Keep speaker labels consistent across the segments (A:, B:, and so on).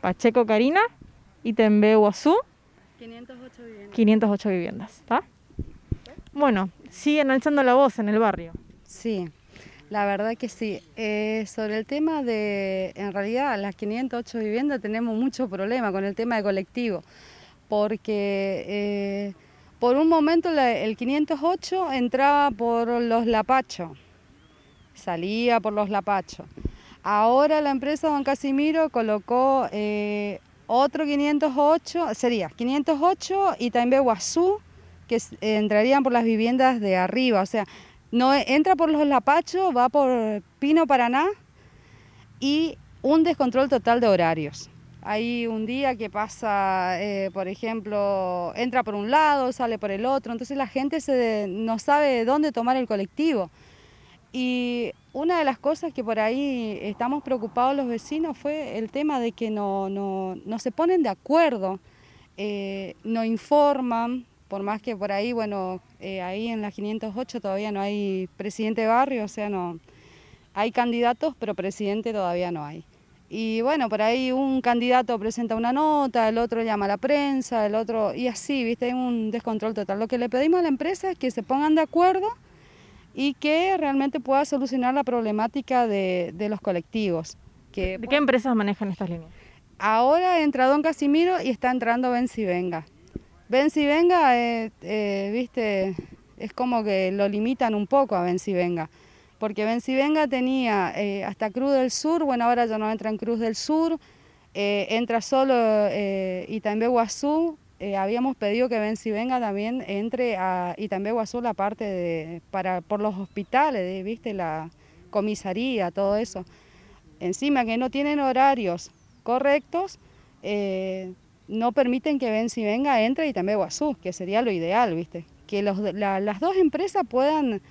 A: Pacheco Karina y Tembe
B: 508 viviendas.
A: 508 viviendas,
B: Bueno, siguen alzando la voz en el barrio. Sí, la verdad que sí. Eh, sobre el tema de, en realidad, las 508 viviendas tenemos mucho problema con el tema de colectivo, porque eh, por un momento el 508 entraba por los lapachos, salía por los lapachos. Ahora la empresa Don Casimiro colocó eh, otro 508, sería 508 y también Guazú, que eh, entrarían por las viviendas de arriba. O sea, no e, entra por los Lapachos, va por Pino Paraná y un descontrol total de horarios. Hay un día que pasa, eh, por ejemplo, entra por un lado, sale por el otro, entonces la gente no sabe dónde tomar el colectivo. Y una de las cosas que por ahí estamos preocupados los vecinos fue el tema de que no, se ponen de acuerdo, eh, no informan, por más que por ahí, bueno, eh, ahí en la 508 todavía no hay presidente de barrio, o sea, no hay candidatos, pero presidente todavía no hay. Y bueno, por ahí un candidato presenta una nota, el otro llama a la prensa, el otro, y así, viste, hay un descontrol total. Lo que le pedimos a la empresa es que se pongan de acuerdo y que realmente pueda solucionar la problemática de, los colectivos. ¿De qué empresas manejan estas líneas? Ahora entra Don Casimiro y está entrando Bencivenga. si Venga. Eh, eh, viste, es como que lo limitan un poco a Bencivenga, Venga porque Venga tenía eh, hasta Cruz del Sur, bueno, ahora ya no entra en Cruz del Sur, entra solo eh, también Guazú, eh, habíamos pedido que ven venga también entre a Itambeguazú la parte de, para, por los hospitales, viste, la comisaría, todo eso. Encima que no tienen horarios correctos, eh, no permiten que ven entre venga entre Itambeguazú, que sería lo ideal, viste. Que las dos empresas puedan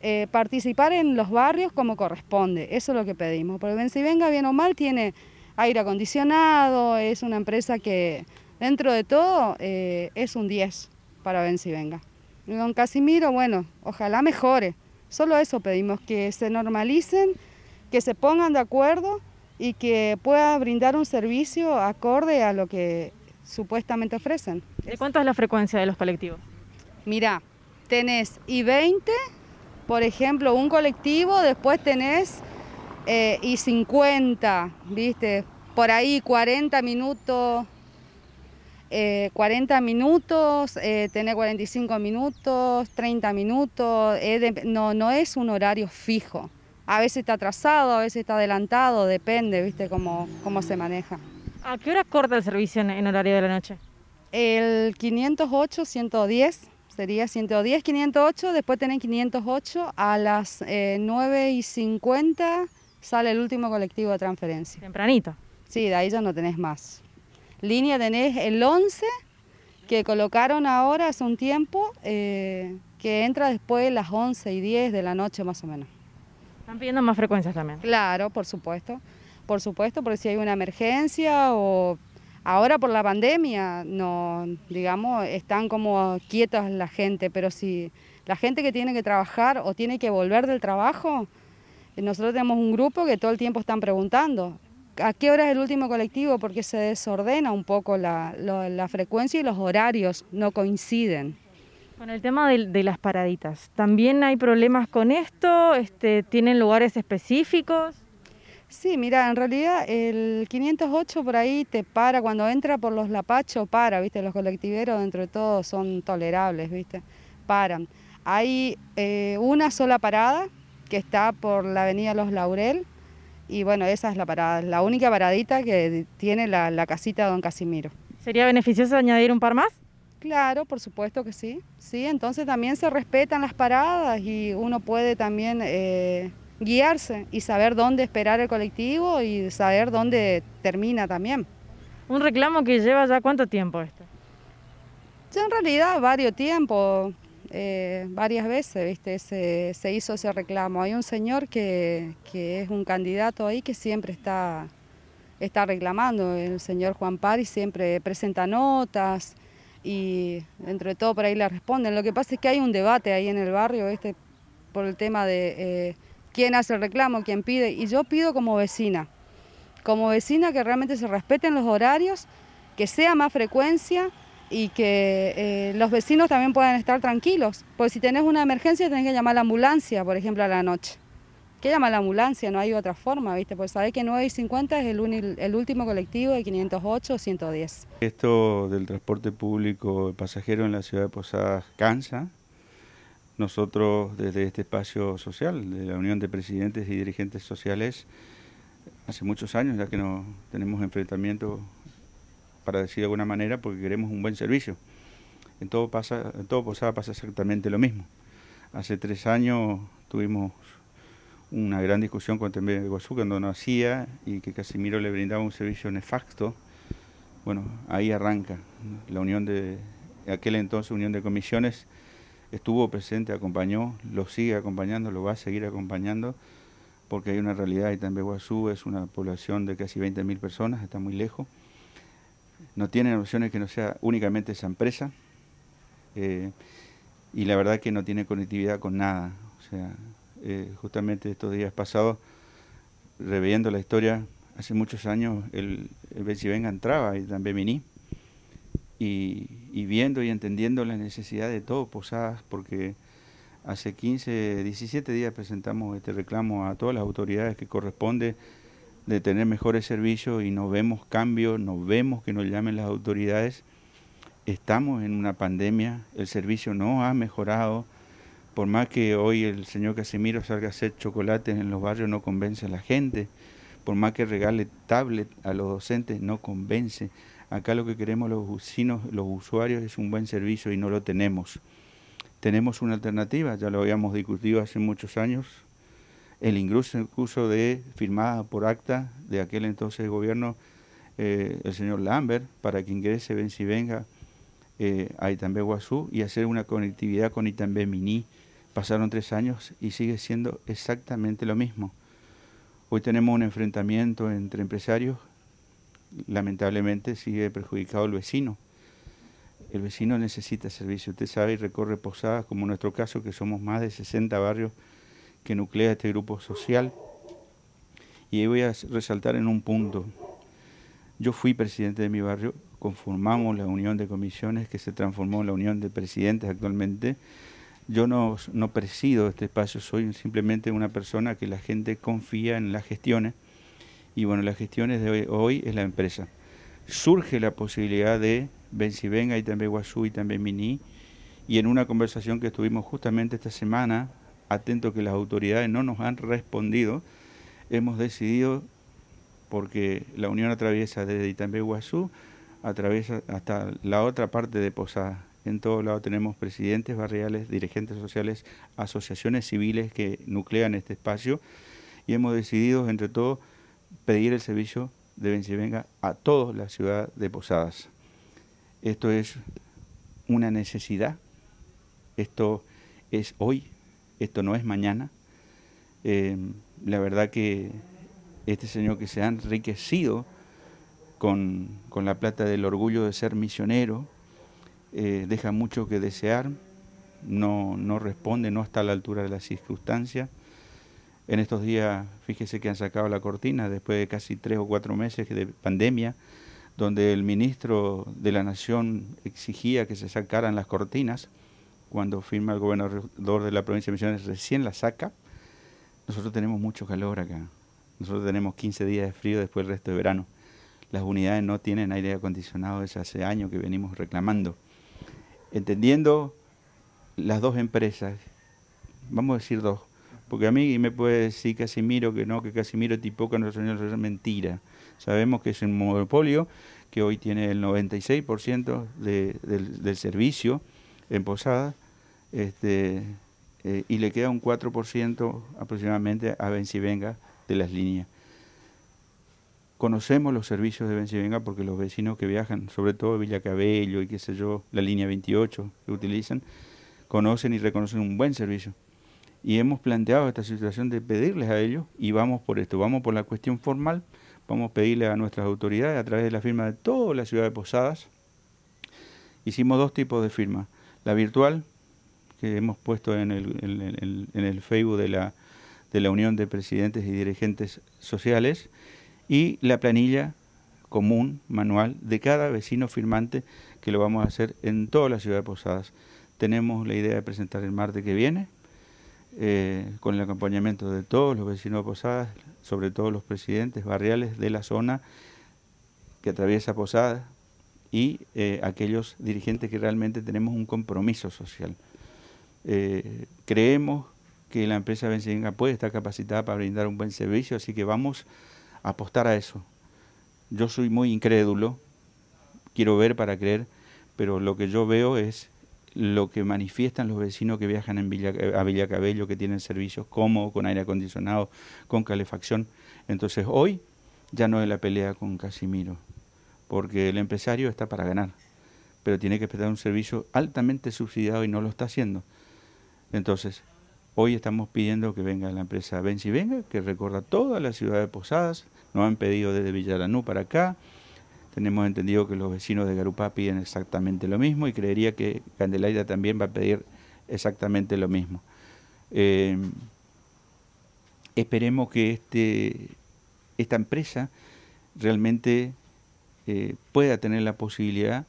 B: eh, participar en los barrios como corresponde, eso es lo que pedimos. Porque Bencivenga, venga bien o mal tiene aire acondicionado, es una empresa que Dentro de todo, eh, es un 10 para ver si venga. Don Casimiro, bueno, ojalá mejore. Solo eso pedimos, que se normalicen, que se pongan de acuerdo y que pueda brindar un servicio acorde a lo que supuestamente ofrecen.
A: ¿De cuánto es la frecuencia de los colectivos?
B: Mirá, tenés I-20, por ejemplo, un colectivo, después tenés eh, I-50, ¿viste? Por ahí 40 minutos eh, 40 minutos, eh, tener 45 minutos, 30 minutos, eh, no, no es un horario fijo. A veces está atrasado, a veces está adelantado, depende, viste, cómo, se maneja. ¿A
A: qué hora corta el servicio en, horario de la noche?
B: El 508, 110, sería 110, 508, después tenés 508, a las 9 eh, y 50 sale el último colectivo de transferencia. Tempranito. Sí, de ahí ya no tenés más línea tenés e el 11 que colocaron ahora hace un tiempo, eh, que entra después de las 11 y 10 de la noche más o menos.
A: ¿Están pidiendo más frecuencias también?
B: Claro, por supuesto. Por supuesto, porque si hay una emergencia o ahora por la pandemia, no, digamos, están como quietas la gente, pero si la gente que tiene que trabajar o tiene que volver del trabajo, nosotros tenemos un grupo que todo el tiempo están preguntando, a qué hora es el último colectivo, porque se desordena un poco la, frecuencia y los horarios no coinciden. Con el tema de, las paraditas,
A: ¿también hay problemas con esto? Este, ¿Tienen lugares
B: específicos? Sí, mira, en realidad el 508 por ahí te para, cuando entra por los lapachos para, ¿viste? Los colectiveros dentro de todo son tolerables, ¿viste? Paran. Hay eh, una sola parada que está por la avenida Los Laurel, y bueno, esa es la parada, la única paradita que tiene la, casita de Don Casimiro. ¿Sería beneficioso añadir un par más? Claro, por supuesto que sí. Sí, entonces también se respetan las paradas y uno puede también eh, guiarse y saber dónde esperar el colectivo y saber dónde termina también.
A: Un reclamo que lleva ya cuánto tiempo esto.
B: Ya en realidad varios tiempos, eh, varias veces, ¿viste? Se, hizo ese reclamo. Hay un señor que, es un candidato ahí que siempre está, está reclamando, el señor Juan Pari siempre presenta notas y entre todo por ahí le responden. Lo que pasa es que hay un debate ahí en el barrio este, por el tema de eh, quién hace el reclamo, quién pide, y yo pido como vecina, como vecina que realmente se respeten los horarios, que sea más frecuencia, y que eh, los vecinos también puedan estar tranquilos. Porque si tenés una emergencia tenés que llamar a la ambulancia, por ejemplo, a la noche. ¿Qué llama la ambulancia? No hay otra forma, ¿viste? Pues sabés que 9 y 50 es el, último colectivo de 508 o 110.
C: Esto del transporte público pasajero en la ciudad de Posadas cansa. Nosotros desde este espacio social, de la Unión de Presidentes y Dirigentes Sociales, hace muchos años ya que no tenemos enfrentamiento para decir de alguna manera, porque queremos un buen servicio. En todo, pasa, todo Posada pasa exactamente lo mismo. Hace tres años tuvimos una gran discusión con Tembe cuando no hacía y que Casimiro le brindaba un servicio nefasto. Bueno, ahí arranca la unión de aquel entonces unión de comisiones estuvo presente, acompañó, lo sigue acompañando, lo va a seguir acompañando porque hay una realidad y Guazú es una población de casi 20.000 personas, está muy lejos no tienen opciones que no sea únicamente esa empresa. Eh, y la verdad que no tiene conectividad con nada. O sea, eh, justamente estos días pasados, reviendo la historia, hace muchos años el, el venga entraba y también viní y, viendo y entendiendo la necesidad de todo Posadas, porque hace 15, 17 días presentamos este reclamo a todas las autoridades que corresponde de tener mejores servicios y no vemos cambios, no vemos que nos llamen las autoridades. Estamos en una pandemia, el servicio no ha mejorado. Por más que hoy el señor Casimiro salga a hacer chocolates en los barrios, no convence a la gente. Por más que regale tablet a los docentes, no convence. Acá lo que queremos los usinos, los usuarios, es un buen servicio y no lo tenemos. Tenemos una alternativa, ya lo habíamos discutido hace muchos años, el ingreso de firmada por acta de aquel entonces gobierno, eh, el señor Lambert, para que ingrese ven si venga eh, a Itambé Guazú y hacer una conectividad con Itambé Mini. Pasaron tres años y sigue siendo exactamente lo mismo. Hoy tenemos un enfrentamiento entre empresarios, lamentablemente sigue perjudicado el vecino. El vecino necesita servicio, usted sabe, y recorre posadas, como en nuestro caso, que somos más de 60 barrios que nuclea este grupo social. Y ahí voy a resaltar en un punto. Yo fui presidente de mi barrio, conformamos la unión de comisiones que se transformó en la unión de presidentes actualmente. Yo no, no presido este espacio, soy simplemente una persona que la gente confía en las gestiones. Y bueno, las gestiones de hoy, es la empresa. Surge la posibilidad de venga, y también Guazú y también Mini. Y en una conversación que tuvimos justamente esta semana, atento que las autoridades no nos han respondido, hemos decidido, porque la unión atraviesa desde Itambé Guazú, atraviesa hasta la otra parte de Posadas. En todo lado tenemos presidentes barriales, dirigentes sociales, asociaciones civiles que nuclean este espacio y hemos decidido, entre todos, pedir el servicio de Bencivenga a toda la ciudad de Posadas. Esto es una necesidad, esto es hoy esto no es mañana. Eh, la verdad que este señor que se ha enriquecido con, la plata del orgullo de ser misionero, eh, deja mucho que desear, no, responde, no está a la altura de las circunstancias. En estos días, fíjese que han sacado la cortina después de casi tres o cuatro meses de pandemia, donde el ministro de la Nación exigía que se sacaran las cortinas cuando firma el gobernador de la provincia de Misiones, recién la saca. Nosotros tenemos mucho calor acá. Nosotros tenemos 15 días de frío después del resto de verano. Las unidades no tienen aire acondicionado desde hace años que venimos reclamando. Entendiendo las dos empresas, vamos a decir dos, porque a mí me puede decir Casimiro que no, que Casimiro Tipoca no es mentira. Sabemos que es un monopolio que hoy tiene el 96% del, del servicio en Posadas, este, eh, y le queda un 4% aproximadamente a Bencivenga de las líneas. Conocemos los servicios de Bencivenga porque los vecinos que viajan, sobre todo Villa Cabello y qué sé yo, la línea 28 que utilizan, conocen y reconocen un buen servicio. Y hemos planteado esta situación de pedirles a ellos y vamos por esto, vamos por la cuestión formal, vamos a pedirle a nuestras autoridades a través de la firma de toda la ciudad de Posadas. Hicimos dos tipos de firmas la virtual que hemos puesto en el, Facebook de la, de la Unión de Presidentes y Dirigentes Sociales y la planilla común, manual, de cada vecino firmante que lo vamos a hacer en toda la ciudad de Posadas. Tenemos la idea de presentar el martes que viene, eh, con el acompañamiento de todos los vecinos de Posadas, sobre todo los presidentes barriales de la zona que atraviesa Posadas, y eh, aquellos dirigentes que realmente tenemos un compromiso social. Eh, creemos que la empresa Benzinga puede estar capacitada para brindar un buen servicio, así que vamos a apostar a eso. Yo soy muy incrédulo, quiero ver para creer, pero lo que yo veo es lo que manifiestan los vecinos que viajan en Villa, a Villacabello, que tienen servicios cómodos, con aire acondicionado, con calefacción. Entonces hoy ya no es la pelea con Casimiro, porque el empresario está para ganar, pero tiene que prestar un servicio altamente subsidiado y no lo está haciendo. Entonces, hoy estamos pidiendo que venga la empresa y Venga, que recorra toda la ciudad de Posadas, nos han pedido desde Villaranú para acá, tenemos entendido que los vecinos de Garupá piden exactamente lo mismo y creería que Candelaida también va a pedir exactamente lo mismo. Eh, esperemos que este, esta empresa realmente eh, pueda tener la posibilidad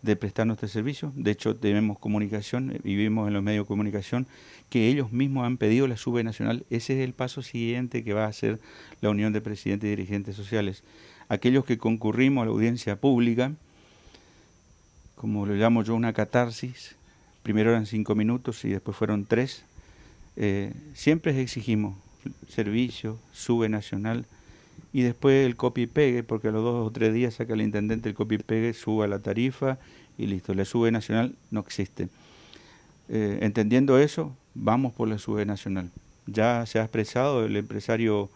C: de prestar nuestro servicio. De hecho, tenemos comunicación, eh, vivimos en los medios de comunicación, que ellos mismos han pedido la sube nacional. Ese es el paso siguiente que va a hacer la Unión de Presidentes y Dirigentes Sociales. Aquellos que concurrimos a la audiencia pública, como lo llamo yo, una catarsis, primero eran cinco minutos y después fueron tres, eh, siempre exigimos servicio, sube nacional, y después el copy y pegue, porque a los dos o tres días saca el intendente el copy y pegue, suba la tarifa y listo, la sube nacional no existe. Eh, entendiendo eso, vamos por la sube nacional. Ya se ha expresado el empresario,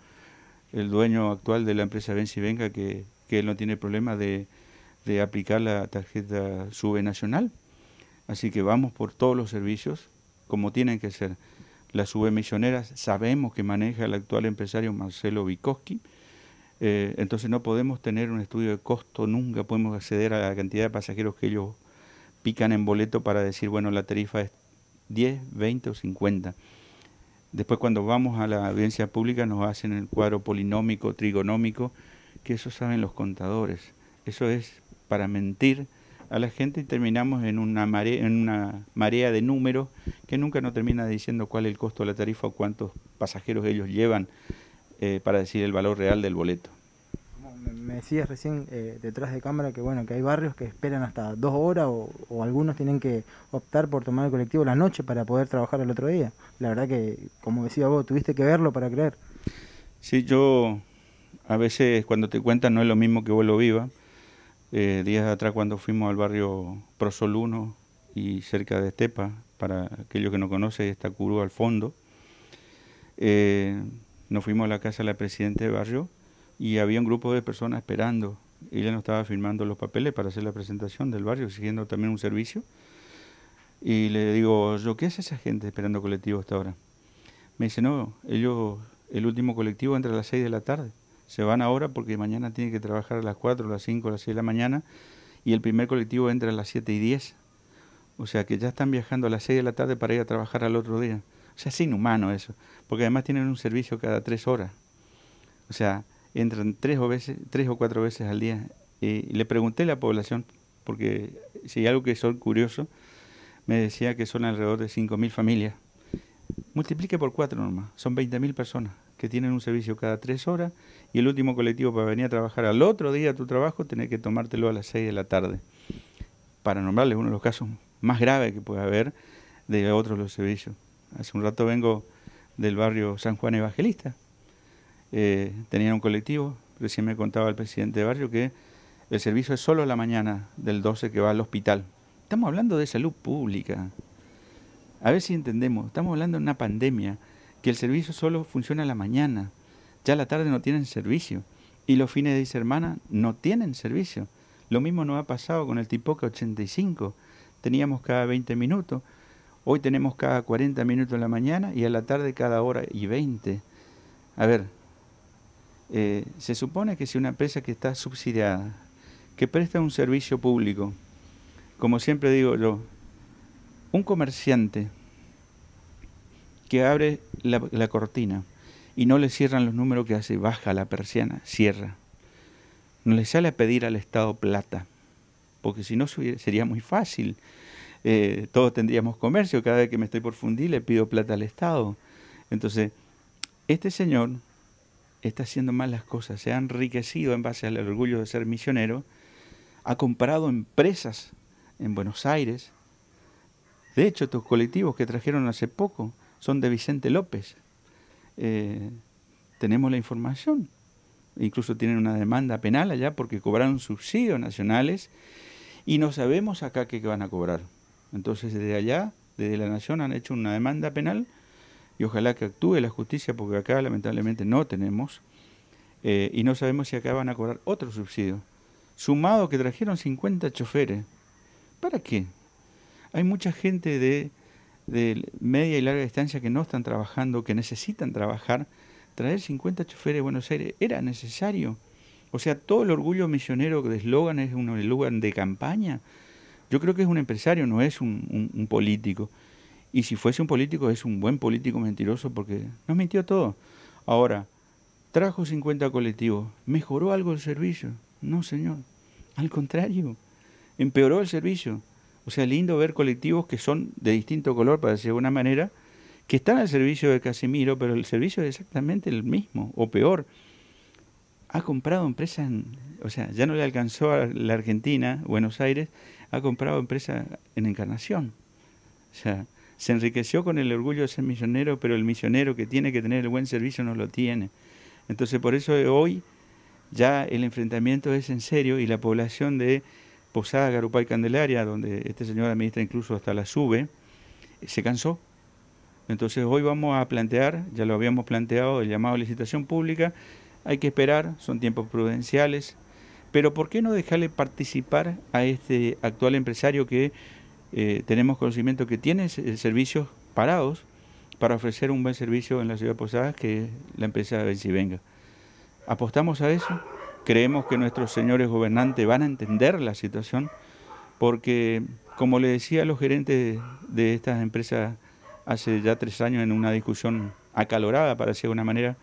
C: el dueño actual de la empresa Ven Venga, que, él no tiene problema de, de aplicar la tarjeta sube nacional. Así que vamos por todos los servicios como tienen que ser. Las subemisioneras sabemos que maneja el actual empresario Marcelo Vikoski eh, entonces no podemos tener un estudio de costo, nunca podemos acceder a la cantidad de pasajeros que ellos pican en boleto para decir, bueno, la tarifa es 10, 20 o 50. Después cuando vamos a la audiencia pública nos hacen el cuadro polinómico, trigonómico, que eso saben los contadores. Eso es para mentir a la gente y terminamos en una, marea, de números que nunca nos termina diciendo cuál es el costo de la tarifa o cuántos pasajeros ellos llevan eh, para decir el valor real del boleto me decías recién eh, detrás de cámara que bueno que hay barrios que esperan hasta dos horas o, algunos tienen que optar por tomar el colectivo la noche para poder trabajar el otro día. La verdad que, como decía vos, tuviste que verlo para creer. Sí, yo a veces cuando te cuentan no es lo mismo que vos viva eh, días atrás cuando fuimos al barrio Prosol 1 y cerca de Estepa, para aquellos que no conocen, está curú al fondo, eh, nos fuimos a la casa de la presidenta de barrio y había un grupo de personas esperando. Ella no estaba firmando los papeles para hacer la presentación del barrio, exigiendo también un servicio. Y le digo, ¿yo qué hace esa gente esperando colectivo hasta ahora? Me dice, no, ellos, el último colectivo entra a las 6 de la tarde. Se van ahora porque mañana tienen que trabajar a las 4, a las 5, a las 6 de la mañana. Y el primer colectivo entra a las 7 y 10. O sea que ya están viajando a las 6 de la tarde para ir a trabajar al otro día. O sea, es inhumano eso. Porque además tienen un servicio cada 3 horas. O sea, entran tres o, veces, tres o cuatro veces al día. Y le pregunté a la población, porque si hay algo que son curioso, me decía que son alrededor de 5.000 familias. Multiplique por cuatro nomás, son 20.000 personas que tienen un servicio cada tres horas y el último colectivo para venir a trabajar al otro día a tu trabajo tenés que tomártelo a las 6 de la tarde. Para nombrarles uno de los casos más graves que puede haber de otros los servicios. Hace un rato vengo del barrio San Juan Evangelista, eh, tenían un colectivo. Recién me contaba el presidente de barrio que el servicio es solo a la mañana del 12 que va al hospital. Estamos hablando de salud pública. A ver si entendemos. Estamos hablando de una pandemia, que el servicio solo funciona a la mañana. Ya a la tarde no tienen servicio. Y los fines de semana no tienen servicio. Lo mismo nos ha pasado con el Tipoca 85. Teníamos cada 20 minutos. Hoy tenemos cada 40 minutos en la mañana y a la tarde cada hora y 20. A ver, eh, se supone que si una empresa que está subsidiada, que presta un servicio público, como siempre digo yo, un comerciante que abre la, cortina y no le cierran los números que hace, baja la persiana, cierra. No le sale a pedir al Estado plata, porque si no sería muy fácil. Eh, todos tendríamos comercio, cada vez que me estoy por fundir le pido plata al Estado. Entonces, este señor está haciendo mal las cosas, se ha enriquecido en base al orgullo de ser misionero, ha comprado empresas en Buenos Aires. De hecho, estos colectivos que trajeron hace poco son de Vicente López. Eh, tenemos la información. Incluso tienen una demanda penal allá porque cobraron subsidios nacionales y no sabemos acá qué van a cobrar. Entonces, desde allá, desde la Nación, han hecho una demanda penal y ojalá que actúe la justicia porque acá lamentablemente no tenemos eh, y no sabemos si acá van a cobrar otro subsidio. Sumado que trajeron 50 choferes. ¿Para qué? Hay mucha gente de, de media y larga distancia que no están trabajando, que necesitan trabajar. Traer 50 choferes de Buenos Aires era necesario. O sea, todo el orgullo misionero de eslogan es un eslogan de campaña. Yo creo que es un empresario, no es un político. Y si fuese un político, es un buen político mentiroso porque nos mintió todo. Ahora, trajo 50 colectivos, mejoró algo el servicio. No, señor. Al contrario, empeoró el servicio. O sea, lindo ver colectivos que son de distinto color, para decir de una manera, que están al servicio de Casimiro, pero el servicio es exactamente el mismo o peor. Ha comprado empresas, o sea, ya no le alcanzó a la Argentina, Buenos Aires, ha comprado empresas en Encarnación. O sea, se enriqueció con el orgullo de ser misionero, pero el misionero que tiene que tener el buen servicio no lo tiene. Entonces por eso eh, hoy ya el enfrentamiento es en serio y la población de Posada, Garupá y Candelaria, donde este señor administra incluso hasta la sube, eh, se cansó. Entonces hoy vamos a plantear, ya lo habíamos planteado, el llamado a licitación pública, hay que esperar, son tiempos prudenciales, pero ¿por qué no dejarle participar a este actual empresario que eh, tenemos conocimiento que tiene eh, servicios parados para ofrecer un buen servicio en la ciudad de Posadas, que la empresa si venga. Apostamos a eso, creemos que nuestros señores gobernantes van a entender la situación, porque, como le decía a los gerentes de estas empresas hace ya tres años en una discusión acalorada, para decir de una manera,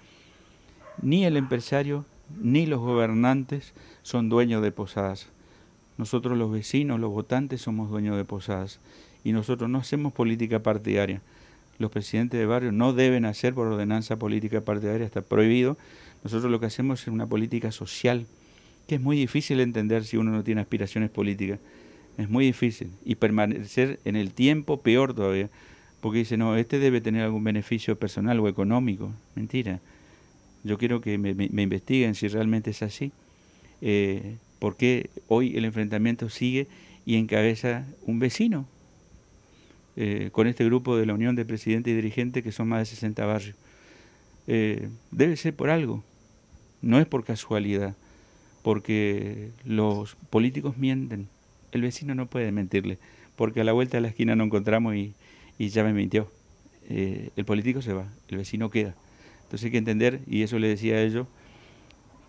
C: ni el empresario ni los gobernantes son dueños de Posadas nosotros los vecinos, los votantes, somos dueños de posadas y nosotros no hacemos política partidaria. Los presidentes de barrio no deben hacer por ordenanza política partidaria, está prohibido. Nosotros lo que hacemos es una política social, que es muy difícil entender si uno no tiene aspiraciones políticas. Es muy difícil. Y permanecer en el tiempo peor todavía, porque dice, no, este debe tener algún beneficio personal o económico. Mentira. Yo quiero que me, investiguen si realmente es así. Eh, porque hoy el enfrentamiento sigue y encabeza un vecino eh, con este grupo de la Unión de Presidente y Dirigentes que son más de 60 barrios. Eh, debe ser por algo, no es por casualidad, porque los políticos mienten, el vecino no puede mentirle, porque a la vuelta de la esquina no encontramos y, ya me mintió. Eh, el político se va, el vecino queda. Entonces hay que entender, y eso le decía a ellos,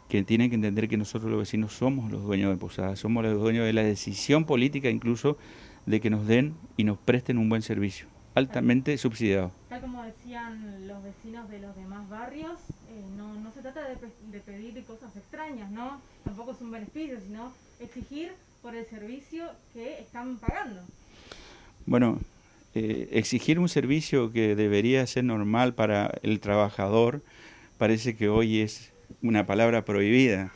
C: que tienen que entender que nosotros los vecinos somos los dueños de Posadas, somos los dueños de la decisión política incluso de que nos den y nos presten un buen servicio, altamente subsidiado.
A: Tal como decían los vecinos de los demás barrios, eh, no, se trata de, pedir cosas extrañas, ¿no? Tampoco es un beneficio, sino exigir por el servicio que están pagando.
C: Bueno, eh, exigir un servicio que debería ser normal para el trabajador parece que hoy es una palabra prohibida.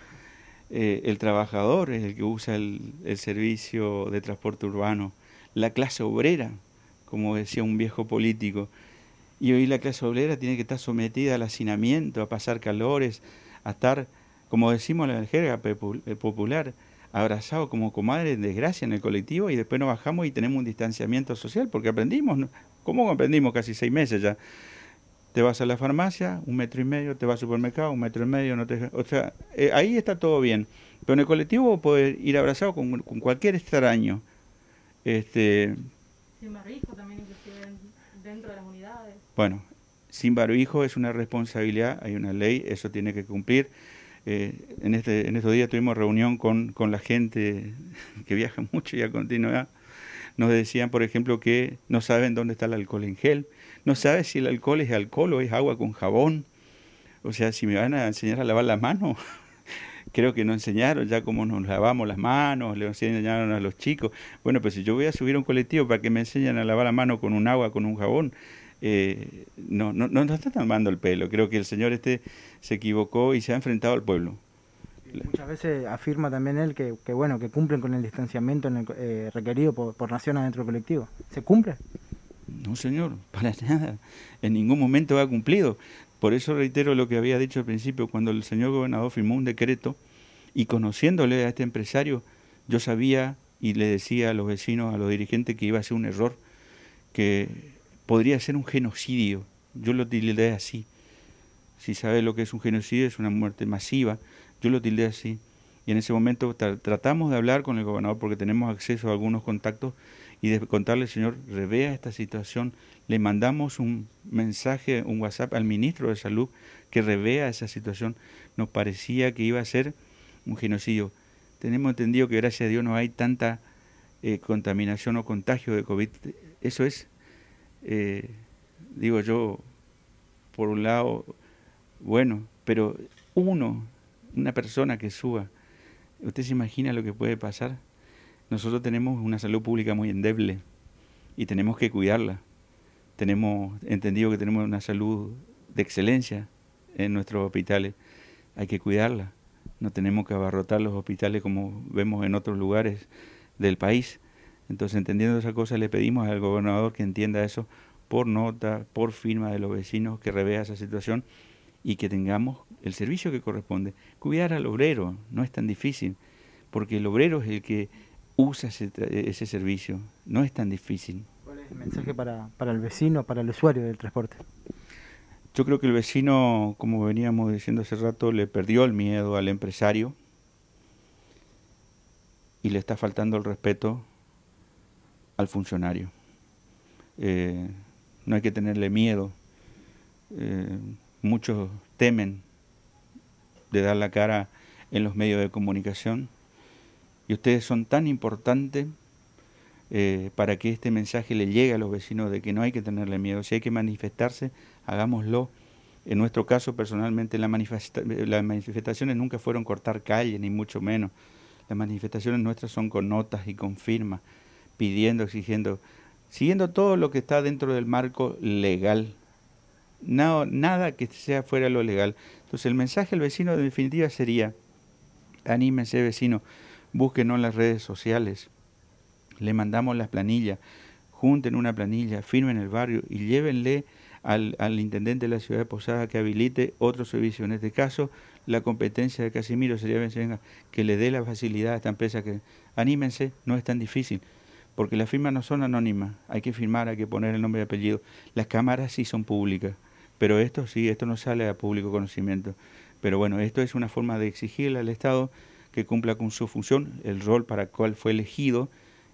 C: Eh, el trabajador es el que usa el, servicio de transporte urbano, la clase obrera, como decía un viejo político. Y hoy la clase obrera tiene que estar sometida al hacinamiento, a pasar calores, a estar, como decimos en la jerga eh, popular, abrazado como comadre en desgracia en el colectivo y después nos bajamos y tenemos un distanciamiento social porque aprendimos, ¿cómo aprendimos casi seis meses ya? te vas a la farmacia, un metro y medio, te vas al supermercado, un metro y medio, no te, o sea, eh, ahí está todo bien. Pero en el colectivo puedes ir abrazado con, cualquier extraño. Este,
B: sin barbijo también,
A: inclusive
C: dentro de las unidades. Bueno, sin barbijo es una responsabilidad, hay una ley, eso tiene que cumplir. Eh, en, este, en estos días tuvimos reunión con, con la gente que viaja mucho y a continuidad nos decían, por ejemplo, que no saben dónde está el alcohol en gel no sabe si el alcohol es alcohol o es agua con jabón. O sea, si me van a enseñar a lavar las manos. creo que no enseñaron ya cómo nos lavamos las manos, le enseñaron a los chicos. Bueno, pues si yo voy a subir a un colectivo para que me enseñen a lavar la mano con un agua, con un jabón, eh, no, no, no, tomando el pelo. Creo que el Señor este se equivocó y se ha enfrentado al pueblo. muchas veces afirma también él que, bueno que cumplen con el distanciamiento eh, requerido por, por nación adentro del colectivo. ¿Se cumple? No, señor, para nada. En ningún momento ha cumplido. Por eso reitero lo que había dicho al principio, cuando el señor gobernador firmó un decreto y conociéndole a este empresario, yo sabía y le decía a los vecinos, a los dirigentes, que iba a ser un error, que podría ser un genocidio. Yo lo tildé así. Si sabe lo que es un genocidio, es una muerte masiva. Yo lo tildé así. Y en ese momento tratamos de hablar con el gobernador porque tenemos acceso a algunos contactos y de contarle, Señor, revea esta situación. Le mandamos un mensaje, un WhatsApp al ministro de Salud que revea esa situación. Nos parecía que iba a ser un genocidio. Tenemos entendido que gracias a Dios no hay tanta eh, contaminación o contagio de COVID. Eso es, eh, digo yo, por un lado, bueno, pero uno, una persona que suba, ¿usted se imagina lo que puede pasar? Nosotros tenemos una salud pública muy endeble y tenemos que cuidarla. Tenemos entendido que tenemos una salud de excelencia en nuestros hospitales. Hay que cuidarla. No tenemos que abarrotar los hospitales como vemos en otros lugares del país. Entonces, entendiendo esa cosa, le pedimos al gobernador que entienda eso por nota, por firma de los vecinos, que revea esa situación y que tengamos el servicio que corresponde. Cuidar al obrero no es tan difícil, porque el obrero es el que usa e-, ese, servicio, no es tan difícil. ¿Cuál es el mensaje para, el vecino, para el usuario del transporte? Yo creo que el vecino, como veníamos diciendo hace rato, le perdió el miedo al empresario y le está faltando el respeto al funcionario. Eh, no hay que tenerle miedo. Eh, muchos temen de dar la cara en los medios de comunicación y ustedes son tan importantes eh, para que este mensaje le llegue a los vecinos de que no hay que tenerle miedo, si hay que manifestarse, hagámoslo. En nuestro caso, personalmente, la las manifestaciones nunca fueron cortar calle, ni mucho menos. Las manifestaciones nuestras son con notas y con firmas, pidiendo, exigiendo, siguiendo todo lo que está dentro del marco legal. nada que sea fuera de lo legal. Entonces, el mensaje al vecino, en definitiva, sería: anímense, vecino búsquenos en las redes sociales, le mandamos las planillas, junten una planilla, firmen el barrio y llévenle al, intendente de la ciudad de Posada que habilite otro servicio. En este caso, la competencia de Casimiro sería venga, que le dé la facilidad a esta empresa que anímense, no es tan difícil, porque las firmas no son anónimas, hay que firmar, hay que poner el nombre y apellido. Las cámaras sí son públicas, pero esto sí, esto no sale a público conocimiento. Pero bueno, esto es una forma de exigirle al Estado que cumpla con su función, el rol para el cual fue elegido,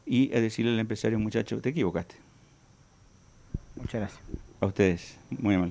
C: y decirle al empresario, muchacho, te equivocaste. Muchas gracias. A ustedes, muy amable.